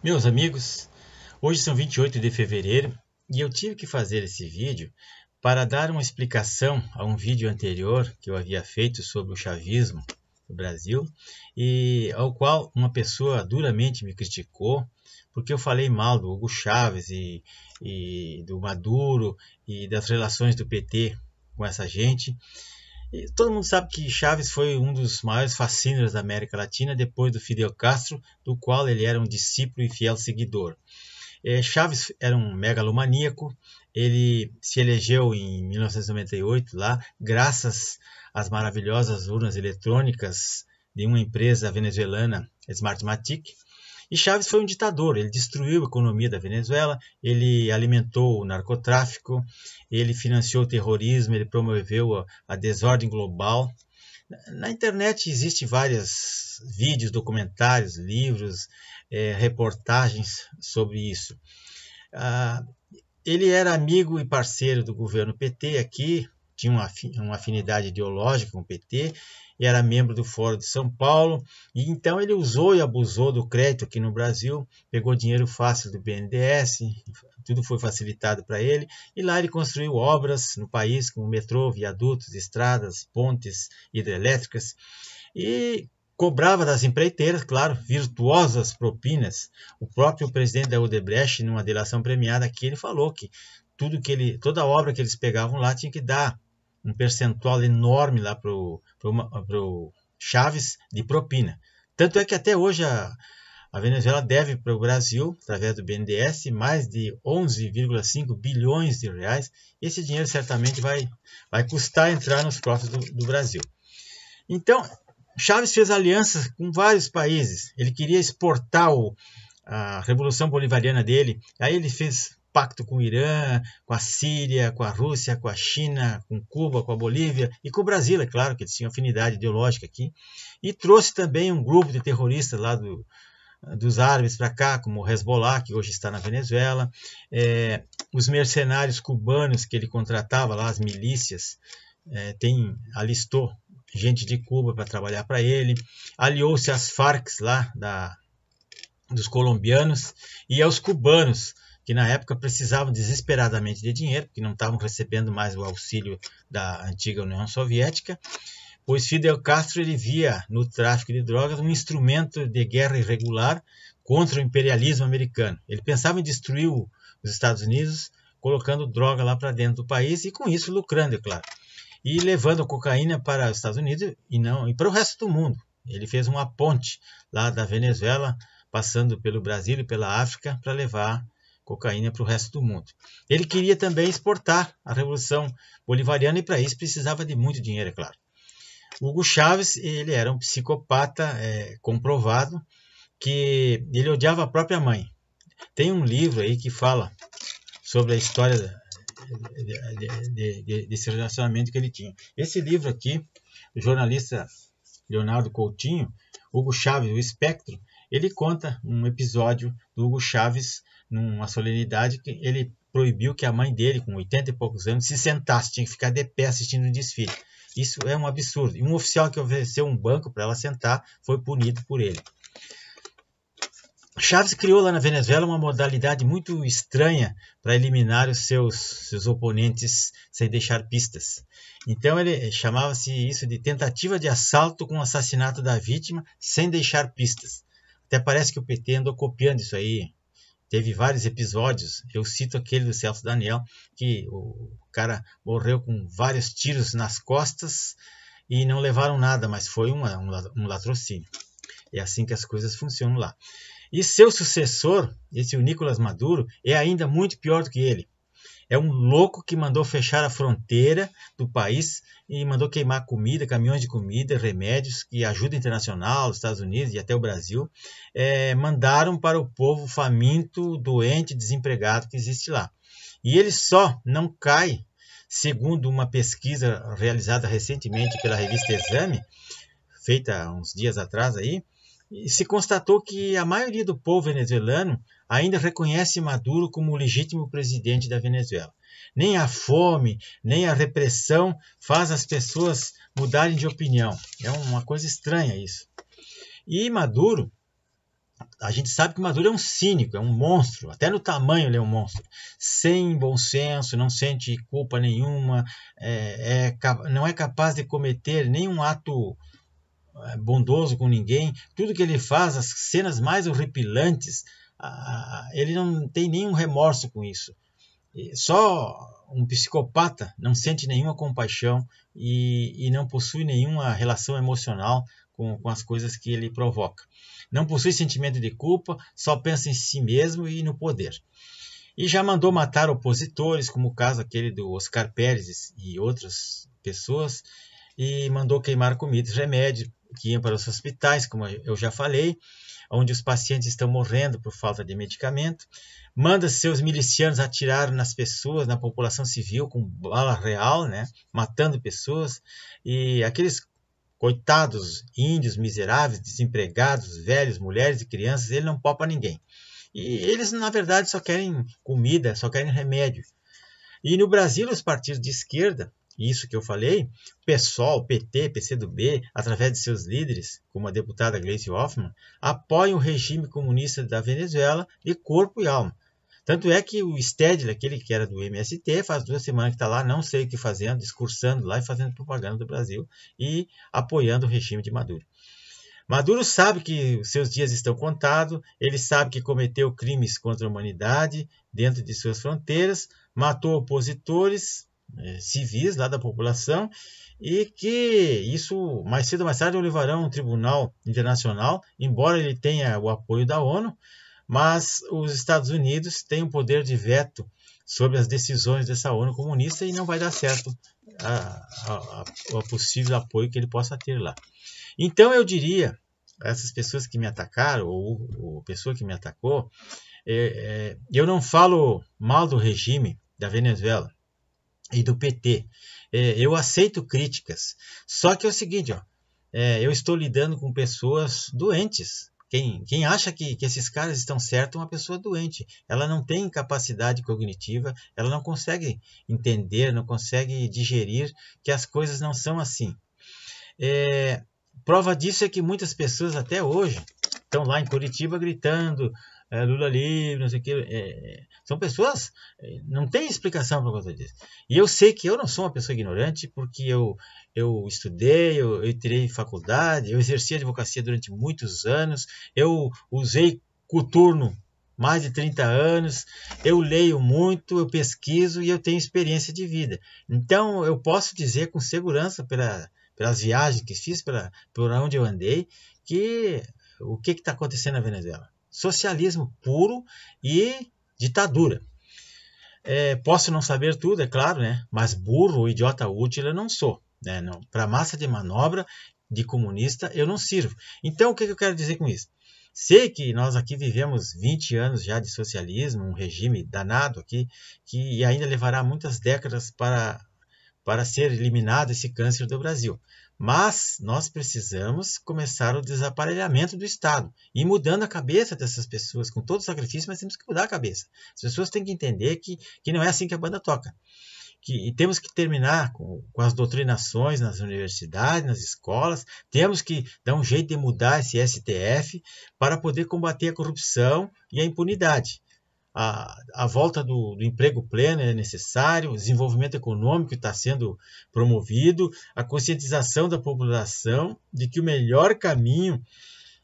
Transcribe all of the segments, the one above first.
Meus amigos, hoje são 28 de fevereiro e eu tive que fazer esse vídeo para dar uma explicação a um vídeo anterior que eu havia feito sobre o chavismo no Brasil e ao qual uma pessoa duramente me criticou porque eu falei mal do Hugo Chávez e, e do Maduro e das relações do PT com essa gente todo mundo sabe que Chaves foi um dos maiores fascínios da América Latina depois do Fidel Castro, do qual ele era um discípulo e fiel seguidor. É, Chaves era um megalomaníaco, ele se elegeu em 1998 lá, graças às maravilhosas urnas eletrônicas de uma empresa venezuelana, Smartmatic, e Chaves foi um ditador, ele destruiu a economia da Venezuela, ele alimentou o narcotráfico, ele financiou o terrorismo, ele promoveu a, a desordem global. Na internet existem vários vídeos, documentários, livros, é, reportagens sobre isso. Ah, ele era amigo e parceiro do governo PT aqui, tinha uma afinidade ideológica com o PT, e era membro do Fórum de São Paulo, e então ele usou e abusou do crédito aqui no Brasil, pegou dinheiro fácil do BNDES, tudo foi facilitado para ele, e lá ele construiu obras no país, como metrô, viadutos, estradas, pontes hidrelétricas, e cobrava das empreiteiras, claro, virtuosas propinas. O próprio presidente da Odebrecht, numa delação premiada aqui, ele falou que tudo que ele, toda obra que eles pegavam lá tinha que dar um percentual enorme lá para o Chaves de propina. Tanto é que até hoje a, a Venezuela deve para o Brasil, através do BNDES, mais de 11,5 bilhões de reais. Esse dinheiro certamente vai, vai custar entrar nos cofres do, do, Brasil. Então, Chaves fez alianças com vários países. Ele queria exportar o, a Revolução Bolivariana dele. Aí ele fez pacto com o Irã, com a Síria, com a Rússia, com a China, com Cuba, com a Bolívia e com o Brasil, é claro, que eles tinham afinidade ideológica aqui. E trouxe também um grupo de terroristas lá do, dos árabes para cá, como o Hezbollah, que hoje está na Venezuela, é, os mercenários cubanos que ele contratava lá, as milícias, é, tem, alistou gente de Cuba para trabalhar para ele, aliou-se às Farc lá da, dos colombianos e aos cubanos, que na época precisavam desesperadamente de dinheiro, porque não estavam recebendo mais o auxílio da antiga União Soviética, pois Fidel Castro ele via no tráfico de drogas um instrumento de guerra irregular contra o imperialismo americano. Ele pensava em destruir os Estados Unidos, colocando droga lá para dentro do país e com isso lucrando, é claro, e levando a cocaína para os Estados Unidos e não e para o resto do mundo. Ele fez uma ponte lá da Venezuela, passando pelo Brasil e pela África, para levar cocaína para o resto do mundo. Ele queria também exportar a Revolução Bolivariana e para isso precisava de muito dinheiro, é claro. Hugo Chávez, ele era um psicopata é, comprovado, que ele odiava a própria mãe. Tem um livro aí que fala sobre a história de, de, de, desse relacionamento que ele tinha. Esse livro aqui, do jornalista Leonardo Coutinho, Hugo Chávez, O Espectro, ele conta um episódio do Hugo Chaves numa solenidade que ele proibiu que a mãe dele, com 80 e poucos anos, se sentasse, tinha que ficar de pé assistindo o um desfile. Isso é um absurdo. E um oficial que ofereceu um banco para ela sentar foi punido por ele. Chaves criou lá na Venezuela uma modalidade muito estranha para eliminar os seus, seus oponentes sem deixar pistas. Então ele chamava-se isso de tentativa de assalto com assassinato da vítima sem deixar pistas. Até parece que o PT andou copiando isso aí. Teve vários episódios. Eu cito aquele do Celso Daniel, que o cara morreu com vários tiros nas costas e não levaram nada, mas foi uma, um, um latrocínio. É assim que as coisas funcionam lá. E seu sucessor, esse o Nicolas Maduro, é ainda muito pior do que ele. É um louco que mandou fechar a fronteira do país e mandou queimar comida, caminhões de comida, remédios que ajuda internacional, Estados Unidos e até o Brasil, é, mandaram para o povo faminto, doente, desempregado que existe lá. E ele só não cai, segundo uma pesquisa realizada recentemente pela revista Exame, feita uns dias atrás aí, se constatou que a maioria do povo venezuelano ainda reconhece Maduro como o legítimo presidente da Venezuela. Nem a fome, nem a repressão faz as pessoas mudarem de opinião. É uma coisa estranha isso. E Maduro, a gente sabe que Maduro é um cínico, é um monstro, até no tamanho ele é um monstro. Sem bom senso, não sente culpa nenhuma, é, é, não é capaz de cometer nenhum ato é, bondoso com ninguém, tudo que ele faz, as cenas mais horripilantes, ele não tem nenhum remorso com isso. Só um psicopata não sente nenhuma compaixão e, e não possui nenhuma relação emocional com, com, as coisas que ele provoca. Não possui sentimento de culpa, só pensa em si mesmo e no poder. E já mandou matar opositores, como o caso aquele do Oscar Pérez e outras pessoas, e mandou queimar comida remédio que iam para os hospitais, como eu já falei, onde os pacientes estão morrendo por falta de medicamento. Manda seus milicianos atirar nas pessoas, na população civil, com bala real, né? matando pessoas. E aqueles coitados índios, miseráveis, desempregados, velhos, mulheres e crianças, ele não poupa ninguém. E eles, na verdade, só querem comida, só querem remédio. E no Brasil, os partidos de esquerda, isso que eu falei, PSOL, PT, PCdoB, através de seus líderes, como a deputada Gleisi Hoffmann, apoiam o regime comunista da Venezuela de corpo e alma. Tanto é que o Stedler, aquele que era do MST, faz duas semanas que está lá, não sei o que fazendo, discursando lá e fazendo propaganda do Brasil e apoiando o regime de Maduro. Maduro sabe que seus dias estão contados, ele sabe que cometeu crimes contra a humanidade dentro de suas fronteiras, matou opositores, é, civis lá né, da população e que isso mais cedo ou mais tarde o a um tribunal internacional, embora ele tenha o apoio da ONU, mas os Estados Unidos têm o poder de veto sobre as decisões dessa ONU comunista e não vai dar certo o possível apoio que ele possa ter lá. Então eu diria a essas pessoas que me atacaram ou, a pessoa que me atacou, é, é, eu não falo mal do regime da Venezuela e do PT. É, eu aceito críticas, só que é o seguinte, ó, é, eu estou lidando com pessoas doentes. Quem, quem acha que, que esses caras estão certos é uma pessoa doente. Ela não tem capacidade cognitiva, ela não consegue entender, não consegue digerir que as coisas não são assim. É, prova disso é que muitas pessoas até hoje estão lá em Curitiba gritando é, Lula livre, não sei o que. É, são pessoas, é, não tem explicação por conta disso. E eu sei que eu não sou uma pessoa ignorante, porque eu, eu estudei, eu, eu tirei faculdade, eu exerci advocacia durante muitos anos, eu usei coturno mais de 30 anos, eu leio muito, eu pesquiso e eu tenho experiência de vida. Então, eu posso dizer com segurança, pela, pelas viagens que fiz, pela, por onde eu andei, que o que está acontecendo na Venezuela? socialismo puro e ditadura. É, posso não saber tudo, é claro, né? mas burro idiota útil eu não sou. Né? Para massa de manobra de comunista eu não sirvo. Então, o que, que eu quero dizer com isso? Sei que nós aqui vivemos 20 anos já de socialismo, um regime danado aqui, que ainda levará muitas décadas para, para ser eliminado esse câncer do Brasil. Mas nós precisamos começar o desaparelhamento do Estado e mudando a cabeça dessas pessoas. Com todo o sacrifício, mas temos que mudar a cabeça. As pessoas têm que entender que, que não é assim que a banda toca. Que, e temos que terminar com, com, as doutrinações nas universidades, nas escolas, temos que dar um jeito de mudar esse STF para poder combater a corrupção e a impunidade a, a volta do, do, emprego pleno é necessário, o desenvolvimento econômico está sendo promovido, a conscientização da população de que o melhor caminho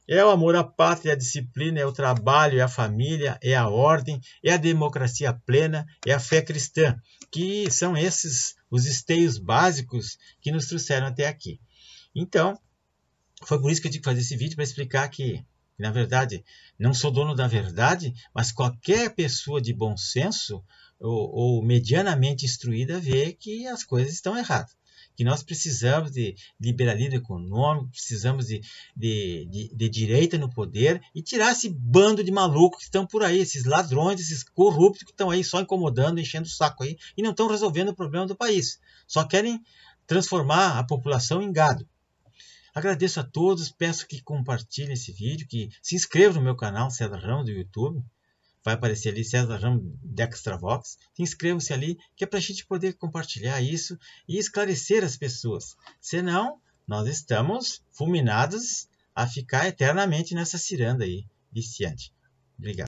é o amor à pátria, a disciplina, é o trabalho, é a família, é a ordem, é a democracia plena, é a fé cristã, que são esses os esteios básicos que nos trouxeram até aqui. Então, foi por isso que eu tive que fazer esse vídeo para explicar que na verdade, não sou dono da verdade, mas qualquer pessoa de bom senso ou, ou medianamente instruída vê que as coisas estão erradas que nós precisamos de liberalismo econômico, precisamos de, de, de, de, direita no poder e tirar esse bando de malucos que estão por aí, esses ladrões, esses corruptos que estão aí só incomodando, enchendo o saco aí e não estão resolvendo o problema do país. Só querem transformar a população em gado. Agradeço a todos, peço que compartilhem esse vídeo, que se inscrevam no meu canal César Ramos do YouTube. Vai aparecer ali César Ramos Dextravox. Inscrevam-se ali, que é para a gente poder compartilhar isso e esclarecer as pessoas. Senão, nós estamos fulminados a ficar eternamente nessa ciranda aí, viciante. Obrigado.